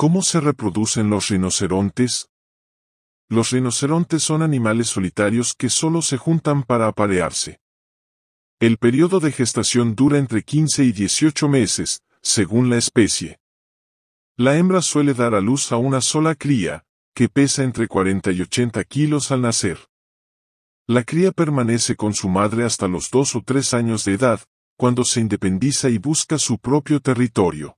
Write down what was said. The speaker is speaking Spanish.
¿Cómo se reproducen los rinocerontes? Los rinocerontes son animales solitarios que solo se juntan para aparearse. El periodo de gestación dura entre 15 y 18 meses, según la especie. La hembra suele dar a luz a una sola cría, que pesa entre 40 y 80 kilos al nacer. La cría permanece con su madre hasta los dos o tres años de edad, cuando se independiza y busca su propio territorio.